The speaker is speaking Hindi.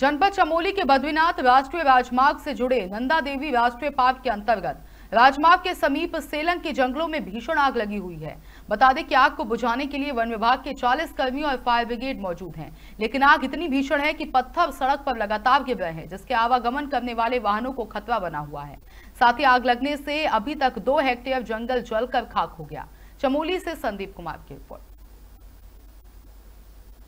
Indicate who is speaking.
Speaker 1: जनपद चमोली के बद्रीनाथ राष्ट्रीय राजमार्ग से जुड़े नंदा देवी राष्ट्रीय पार्क के अंतर्गत राजमार्ग के समीप सेलंग के जंगलों में भीषण आग लगी हुई है बता दें कि आग को बुझाने के लिए वन विभाग के 40 कर्मी और फायर ब्रिगेड मौजूद हैं लेकिन आग इतनी भीषण है कि पत्थर सड़क पर लगातार गिर रहे हैं जिसके आवागमन करने वाले वाहनों को खतरा बना हुआ है साथ ही आग लगने से अभी तक दो हेक्टेयर जंगल जलकर खाक हो गया चमोली से संदीप कुमार की रिपोर्ट